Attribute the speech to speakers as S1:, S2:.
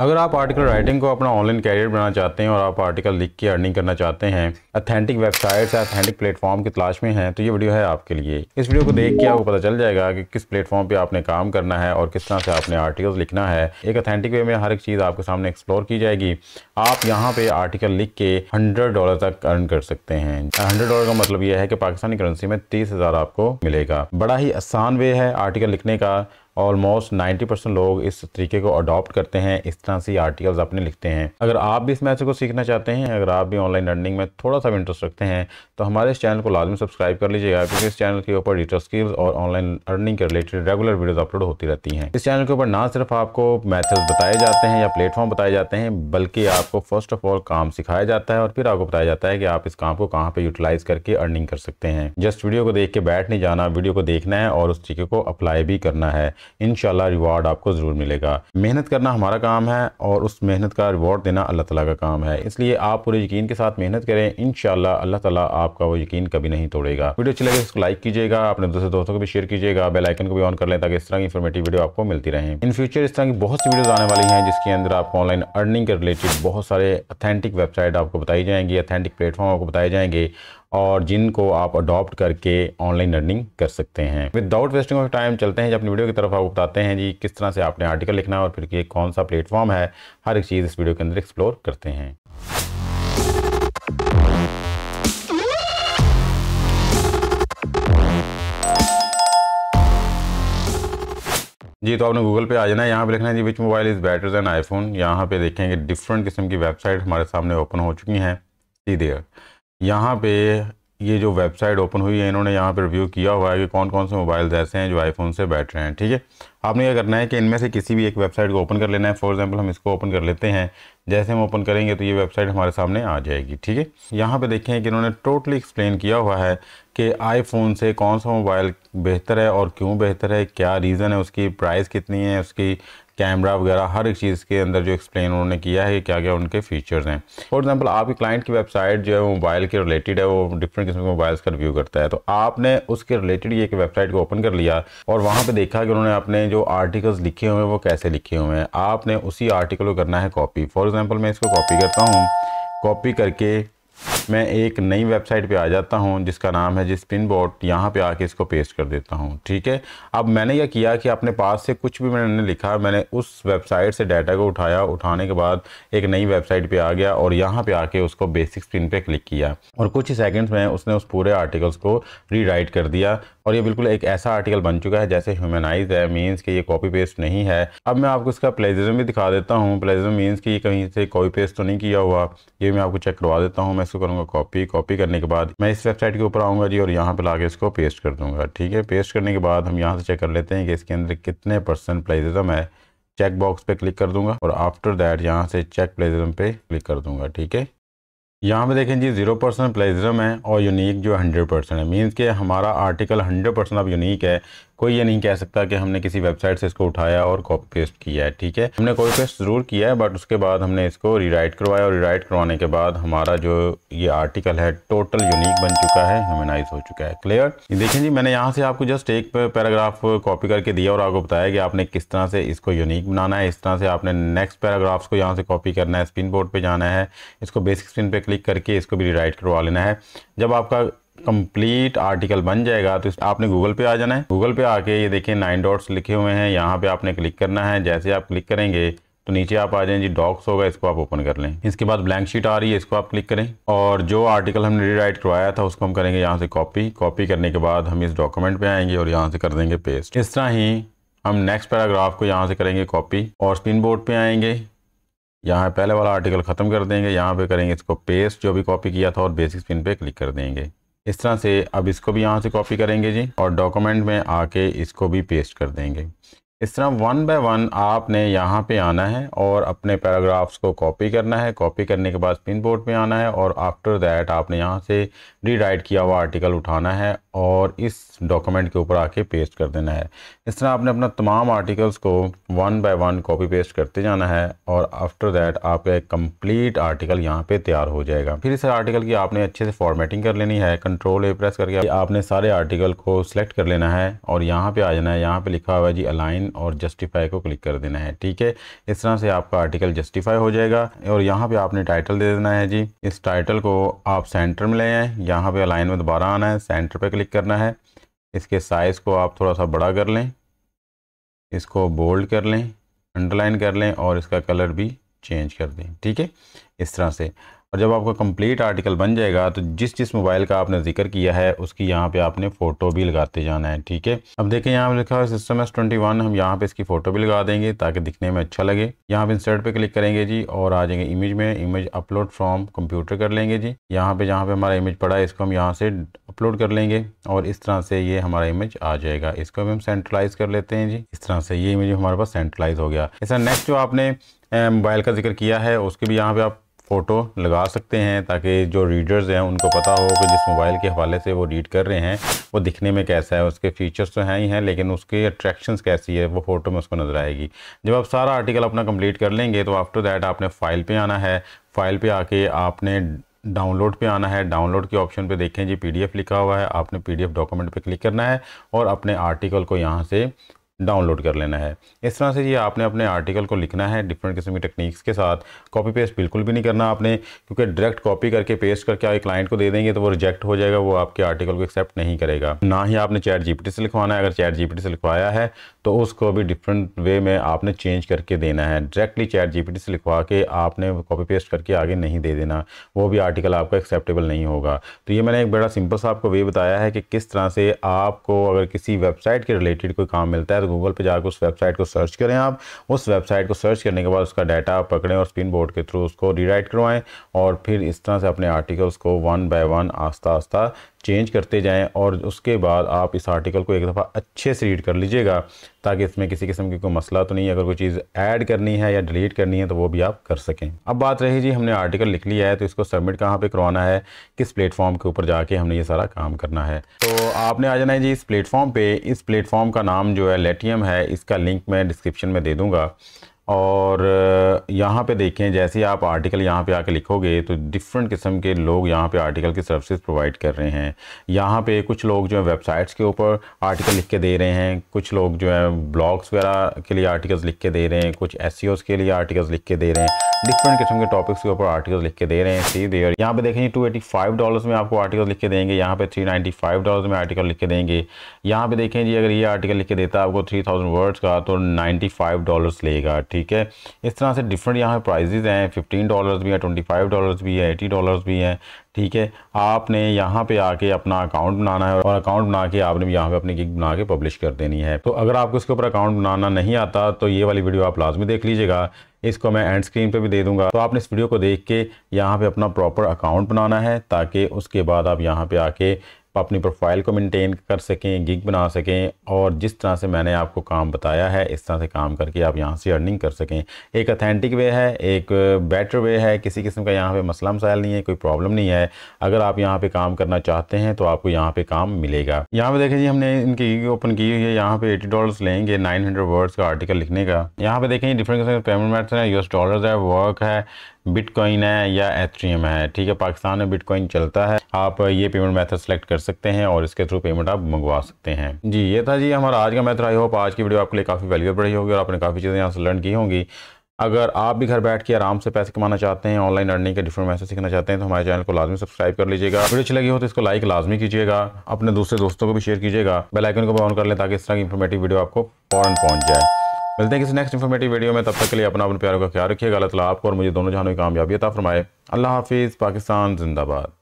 S1: अगर आप article writing को अपना ऑनलाइन कैरियर बनाना चाहते हैं और आप आर्टिकल लिख के अर्निंग करना चाहते हैं अथेंटिक वेबसाइट्स या अथेंटिक प्लेटफॉर्म की तलाश में हैं तो ये वीडियो है आपके लिए इस वीडियो को देख के आपको पता चल जाएगा कि किस प्लेटफॉर्म पे आपने काम करना है और किस तरह से आपने आर्टिकल लिखना है एक अथेंटिक वे में हर एक चीज़ आपके सामने एक्सप्लोर की जाएगी आप यहाँ पर आर्टिकल लिख के हंड्रेड डॉलर तक अर्न कर सकते हैं हंड्रेड डॉलर का मतलब यह है कि पाकिस्तानी करेंसी में तीस आपको मिलेगा बड़ा ही आसान वे है आर्टिकल लिखने का ऑलमोस्ट नाइन्टी परसेंट लोग इस तरीके को अडॉप्ट करते हैं इस तरह से आर्टिकल्स अपने लिखते हैं अगर आप भी इस मैथ को सीखना चाहते हैं अगर आप भी ऑनलाइन लर्निंग में थोड़ा सा इंटरेस्ट रखते हैं तो हमारे इस चैनल को लाजमी सब्सक्राइब कर लीजिएगा क्योंकि इस चैनल के ऊपर डिटेल स्किल्स और ऑनलाइन अर्निंग के रिलेटेड रेगुलर वीडियोज़ अपलोड होती रहती हैं इस चैनल के ऊपर ना सिर्फ आपको मैथड्स बताए जाते हैं या प्लेटफॉर्म बताए जाते हैं बल्कि आपको फर्स्ट ऑफ ऑल काम सिखाया जाता है और फिर आपको बताया जाता है कि आप इस काम को कहाँ पर यूटिलाइज करके अर्निंग कर सकते हैं जस्ट वीडियो को देख के बैठ नहीं जाना वीडियो को देखना है और उस तरीके को अप्लाई भी करना है इन रिवॉर्ड आपको ज़रूर मिलेगा मेहनत करना हमारा काम है और उस मेहनत का रिवॉर्ड देना अल्लाह ताला का काम है इसलिए आप पूरे यकीन के साथ मेहनत करें इन अल्लाह ताला आपका वो यकीन कभी नहीं तोड़ेगा वीडियो अच्छी लगे तो उसको लाइक कीजिएगा अपने दूसरे दोस्तों को भी शेयर कीजिएगा बेलाइकन को भी ऑन कर लें ताकि इस तरह की इन्फॉर्मेटिव वीडियो आपको मिलती रहे इन फ्यूचर इस तरह की बहुत सी वीडियोज़ आने वाली हैं जिसके अंदर आपको ऑनलाइन अर्निंग के रिलेटेड बहुत सारे अथेंटिक वेबसाइट आपको बताई जाएंगी अथेंटिक प्लेटफॉर्म आपको बताए जाएंगे और जिनको आप अडॉप्ट करके ऑनलाइन लर्निंग कर सकते हैं विदाउट वेस्टिंग ऑफ टाइम चलते हैं जब अपनी वीडियो की तरफ आप बताते हैं जी किस तरह से आपने आर्टिकल लिखना है और फिर ये कौन सा प्लेटफॉर्म है हर एक चीज़ इस वीडियो के अंदर एक्सप्लोर करते हैं जी तो आपने गूगल पे आ जाना है यहाँ पे लिखना है जी which mobile is better than iPhone यहाँ पे देखेंगे डिफरेंट किस्म की वेबसाइट हमारे सामने ओपन हो चुकी हैं सी देयर यहाँ पे ये जो वेबसाइट ओपन हुई है इन्होंने यहाँ पर रिव्यू किया हुआ है कि कौन कौन से मोबाइल ऐसे हैं जो आईफोन से बैठ रहे हैं ठीक है आपने क्या करना है कि इनमें से किसी भी एक वेबसाइट को ओपन कर लेना है फॉर एग्जांपल हम इसको ओपन कर लेते हैं जैसे हम ओपन करेंगे तो ये वेबसाइट हमारे सामने आ जाएगी ठीक है यहाँ पर देखें कि इन्होंने टोटली एक्सप्लेन किया हुआ है कि आईफोन से कौन सा मोबाइल बेहतर है और क्यों बेहतर है क्या रीज़न है उसकी प्राइस कितनी है उसकी कैमरा वगैरह हर एक चीज़ के अंदर जो एक्सप्लेन उन्होंने किया है क्या क्या उनके फीचर्स हैं फॉर एग्जांपल आपके क्लाइंट की वेबसाइट जो है वो मोबाइल के रिलेटेड है वो डिफरेंट किस्म के मोबाइल्स का रिव्यू करता है तो आपने उसके रिलेटेड ये वेबसाइट को ओपन कर लिया और वहाँ पर देखा कि उन्होंने अपने जो आर्टिकल्स लिखे हुए हैं वो कैसे लिखे हुए हैं आपने उसी आर्टिकल को करना है कॉपी फॉर एग्ज़ाम्पल मैं इसको कॉपी करता हूँ कॉपी करके मैं एक नई वेबसाइट पे आ जाता हूँ जिसका नाम है जिस पिन बोर्ड यहाँ पर आके इसको पेस्ट कर देता हूँ ठीक है अब मैंने यह किया कि अपने पास से कुछ भी मैंने लिखा मैंने उस वेबसाइट से डाटा को उठाया उठाने के बाद एक नई वेबसाइट पर आ गया और यहाँ पर आके उसको बेसिक स्क्रीन पर क्लिक किया और कुछ ही सेकेंड्स में उसने उस पूरे आर्टिकल्स को रीराइट कर दिया और ये बिल्कुल एक ऐसा आर्टिकल बन चुका है जैसे ह्यूमनाइज है मीन्स कि ये कॉपी पेस्ट नहीं है अब मैं आपको इसका प्लेजम भी दिखा देता हूँ प्लेजम मीन्स कि कहीं से कॉपी पेस्ट तो नहीं किया हुआ ये मैं आपको चेक करवा देता हूँ मैं इसको करूँगा करूँगा कॉपी कॉपी करने के बाद मैं इस वेबसाइट के ऊपर आऊँगा जी और यहाँ पर ला इसको पेस्ट कर दूँगा ठीक है पेस्ट करने के बाद हम यहाँ से चेक कर लेते हैं कि इसके अंदर कितने परसेंट प्लेजम है चेक बॉक्स पे क्लिक कर दूंगा और आफ्टर दैट यहाँ से चेक प्लेजरम पे क्लिक कर दूंगा ठीक है यहाँ पे देखें जी जीरो परसेंट प्लेजरम है और यूनिक जो हंड्रेड परसेंट है मीन्स के हमारा आर्टिकल हंड्रेड परसेंट अब यूनिक है कोई ये नहीं कह सकता कि हमने किसी वेबसाइट से इसको उठाया और कॉपी पेस्ट किया है ठीक है हमने कॉपी पेस्ट ज़रूर किया है बट उसके बाद हमने इसको रीराइट करवाया और रीराइट करवाने के बाद हमारा जो ये आर्टिकल है टोटल यूनिक बन चुका है ह्यूमनाइज हो चुका है क्लियर देखिए जी मैंने यहाँ से आपको जस्ट एक पैराग्राफ कॉपी करके दिया और आपको बताया कि आपने किस तरह से इसको यूनिक बनाना है इस तरह से आपने नेक्स्ट पैराग्राफ्स को यहाँ से कॉपी करना है स्क्रीन बोर्ड पर जाना है इसको बेसिक स्क्रीन पर क्लिक करके इसको भी रीराइट करवा लेना है जब आपका कंप्लीट आर्टिकल बन जाएगा तो आपने गूगल पे आ जाना है गूगल पे आके ये देखिए नाइन डॉट्स लिखे हुए हैं यहाँ पे आपने क्लिक करना है जैसे आप क्लिक करेंगे तो नीचे आप आ जाएं जी डॉक्स होगा इसको आप ओपन कर लें इसके बाद ब्लैंक शीट आ रही है इसको आप क्लिक करें और जो आर्टिकल हमने रीराइट करवाया था उसको हम करेंगे यहाँ से कॉपी कॉपी करने के बाद हम इस डॉक्यूमेंट पे आएंगे और यहाँ से कर देंगे पेस्ट इस तरह ही हम नेक्स्ट पैराग्राफ को यहाँ से करेंगे कॉपी और स्पिन बोर्ड पर आएंगे यहाँ पहले वाला आर्टिकल ख़त्म कर देंगे यहाँ पे करेंगे इसको पेस्ट जो भी कॉपी किया था और बेसिक स्पिन पे क्लिक कर देंगे इस तरह से अब इसको भी यहाँ से कॉपी करेंगे जी और डॉक्यूमेंट में आके इसको भी पेस्ट कर देंगे इस तरह वन बाय वन आपने यहाँ पे आना है और अपने पैराग्राफ्स को कॉपी करना है कॉपी करने के बाद पिन बोर्ड पे आना है और आफ्टर दैट आपने यहाँ से रीराइट किया हुआ आर्टिकल उठाना है और इस डॉक्यूमेंट के ऊपर आके पेस्ट कर देना है इस तरह आपने अपना तमाम आर्टिकल्स को one by one copy paste करते जाना है और आफ्टर दैट आपका एक कम्प्लीट आर्टिकल यहाँ पर तैयार हो जाएगा फिर इस आर्टिकल की आपने अच्छे से फॉर्मेटिंग कर लेनी है कंट्रोल ए प्रेस करके आपने सारे आर्टिकल को सिलेक्ट कर लेना है और यहाँ पर आ जाना है यहाँ पर लिखा हुआ है जी अलाइन और जस्टिफाई को क्लिक कर देना है ठीक है इस तरह से आपका आर्टिकल जस्टिफाई हो जाएगा और यहाँ पे आपने टाइटल दे देना है जी इस टाइटल को आप सेंटर में ले आए यहाँ पे अलाइन में दोबारा आना है सेंटर पे क्लिक करना है इसके साइज़ को आप थोड़ा सा बड़ा कर लें इसको बोल्ड कर लें अंडरलाइन कर लें और इसका कलर भी चेंज कर दें ठीक है इस तरह से और जब आपका कंप्लीट आर्टिकल बन जाएगा तो जिस जिस मोबाइल का आपने जिक्र किया है उसकी यहाँ पे आपने फ़ोटो भी लगाते जाना है ठीक है अब देखें यहाँ पे लिखा है सिस्टम एस ट्वेंटी वन हम यहाँ पे इसकी फ़ोटो भी लगा देंगे ताकि दिखने में अच्छा लगे यहाँ पे इंसर्ट पे क्लिक करेंगे जी और आ जाएंगे इमेज में इमेज अपलोड फ्रॉम कंप्यूटर कर लेंगे जी यहाँ पे जहाँ पे हमारा इमेज पड़ा है इसको हम यहाँ से अपलोड कर लेंगे और इस तरह से ये हमारा इमेज आ जाएगा इसको भी हम सेंट्रलाइज कर लेते हैं जी इस तरह से ये इमेज हमारे पास सेंट्रलाइज हो गया ऐसा नेक्स्ट जो आपने मोबाइल का जिक्र किया है उसके भी यहाँ पे आप फ़ोटो लगा सकते हैं ताकि जो रीडर्स हैं उनको पता हो कि जिस मोबाइल के हवाले से वो रीड कर रहे हैं वो दिखने में कैसा है उसके फीचर्स तो हैं ही हैं लेकिन उसके अट्रैक्शंस कैसी है वो फ़ोटो में उसको नज़र आएगी जब आप सारा आर्टिकल अपना कंप्लीट कर लेंगे तो आफ्टर दैट आपने फ़ाइल पे आना है फ़ाइल पर आके आपने डाउनलोड पे आना है डाउनलोड के ऑप्शन पे देखें जी पीडीएफ लिखा हुआ है आपने पीडीएफ डॉक्यूमेंट पे क्लिक करना है और अपने आर्टिकल को यहाँ से डाउनलोड कर लेना है इस तरह से ये आपने अपने आर्टिकल को लिखना है डिफरेंट किस्म की टेक्निक्स के साथ कॉपी पेस्ट बिल्कुल भी नहीं करना आपने क्योंकि डायरेक्ट कॉपी करके पेस्ट करके आप क्लाइंट को दे देंगे तो वो रिजेक्ट हो जाएगा वो आपके आर्टिकल को एक्सेप्ट नहीं करेगा ना ही आपने चैट जीपीटी से लिखवाना है अगर चैट जीपीटी से लिखवाया है तो उसको भी डिफरेंट वे में आपने चेंज करके देना है डायरेक्टली चैट जीपीटी से लिखवा के आपने कॉपी पेस्ट करके आगे नहीं दे देना वो भी आर्टिकल आपका एक्सेप्टेबल नहीं होगा तो ये मैंने एक बड़ा सिंपल सा आपको वे बताया है कि किस तरह से आपको अगर किसी वेबसाइट के रिलेटेड कोई काम मिलता है तो गूगल पे जाकर उस वेबसाइट को सर्च करें आप उस वेबसाइट को सर्च करने के बाद उसका डाटा पकड़ें और स्पिन बोर्ड के थ्रू उसको रीराइट करवाएं और फिर इस तरह से अपने आर्टिकल्स को वन बाय वन आस्ता आस्ता चेंज करते जाएं और उसके बाद आप इस आर्टिकल को एक दफ़ा अच्छे से रीड कर लीजिएगा ताकि इसमें किसी किस्म की कोई मसला तो नहीं है अगर कोई चीज़ ऐड करनी है या डिलीट करनी है तो वो भी आप कर सकें अब बात रही जी हमने आर्टिकल लिख लिया है तो इसको सबमिट कहाँ पे करवाना है किस प्लेटफॉर्म के ऊपर जाके हमने ये सारा काम करना है तो आपने आ जाना है जी इस प्लेटफॉर्म पर इस प्लेटफॉर्म का नाम जो है लेटियम है इसका लिंक मैं डिस्क्रिप्शन में दे दूँगा और यहाँ पे देखें जैसे आप आर्टिकल यहाँ पे आके लिखोगे तो डिफरेंट किस्म के लोग यहाँ पे आर्टिकल की सर्विसेज प्रोवाइड कर रहे हैं यहाँ पे कुछ लोग जो है वेबसाइट्स के ऊपर आर्टिकल लिख के दे रहे हैं कुछ लोग जो है ब्लॉग्स वगैरह के लिए आर्टिकल्स लिख के दे रहे हैं कुछ एस e के लिए आर्टिकल्स लिख के दे रहे हैं डिफरेंट किस्म के टॉपिक्स के ऊपर आर्टिकल्स लिख के दे रहे हैं सी दे यहाँ पे देखें टू एटी फाइव डॉलर्स में आपको आर्टिकल लिख के देंगे यहाँ पर थ्री नाइन्टी फाइव डॉलर्स में आर्टिकल लिख के देंगे यहाँ पे देखें जी अगर ये आर्टिकल लिख के देता है आपको थ्री थाउजेंड वर्ड्स का तो नाइन्टी फाइव डॉलर्स लेगा ठीक ठीक है इस तरह से डिफरेंट यहाँ पे प्राइजेज़ हैं फिफ्टीन डॉलर्स भी हैं ट्वेंटी फाइव डॉलर्स भी है एटी डॉलर्स भी हैं ठीक है आपने यहाँ पे आके अपना अकाउंट बनाना है और अकाउंट बना के आपने यहाँ पे अपनी गिग बना के पब्लिश कर देनी है तो अगर आपको इसके ऊपर अकाउंट बनाना नहीं आता तो ये वाली वीडियो आप लाजमी देख लीजिएगा इसको मैं एंड स्क्रीन पे भी दे दूंगा तो आपने इस वीडियो को देख के यहाँ पे अपना प्रॉपर अकाउंट बनाना है ताकि उसके बाद आप यहाँ पे आके अपनी प्रोफाइल को मेंटेन कर सकें गिग बना सकें और जिस तरह से मैंने आपको काम बताया है इस तरह से काम करके आप यहाँ से अर्निंग कर सकें एक अथेंटिक वे है एक बेटर वे है किसी किस्म का यहाँ पे मसला मसाइल नहीं है कोई प्रॉब्लम नहीं है अगर आप यहाँ पे काम करना चाहते हैं तो आपको यहाँ पे काम मिलेगा यहाँ पे देखें जी हमने इनकी गिग ओपन की हुई है यहाँ पे एटी डॉलर लेंगे नाइन वर्ड्स का आर्टिकल लिखने का यहाँ पे देखें डिफरेंट पेमेंट मैथ है यूएस डॉलर है वर्क है बिटकॉइन है या एथ्रियम है ठीक है पाकिस्तान में बिटकॉइन चलता है आप ये पेमेंट मेथड सेलेक्ट कर सकते हैं और इसके थ्रू पेमेंट आप मंगवा सकते हैं जी ये था जी हमारा आज का मेथड आई होप आज की वीडियो आपके लिए काफ़ी वैल्यूबल रही होगी और आपने काफ़ी चीज़ें यहाँ से लर्न की होंगी अगर आप भी घर बैठ के आराम से पैसे कमाना चाहते हैं ऑनलाइन अर्निंग के डिफरेंट मैसेज सीखना चाहते हैं तो हमारे चैनल को लाजमी सब्सक्राइब कर लीजिएगा वीडियो अच्छी लगी हो तो इसको लाइक लाजमी कीजिएगा अपने दूसरे दोस्तों को भी शेयर कीजिएगा बेलाइकन को भी ऑन कर लें ताकि इस तरह की इन्फॉर्मेटिव वीडियो आपको फॉरन पहुंच जाए मिलते हैं किसी नेक्स्ट इन्फॉर्मेटिव वीडियो में तब तक के लिए अपना अपने प्यारों का ख्याल रखिएगा अल्लाह आपको और मुझे दोनों जहानों की कामयाबी अता फरमाए अल्लाह हाफिज़ पाकिस्तान जिंदाबाद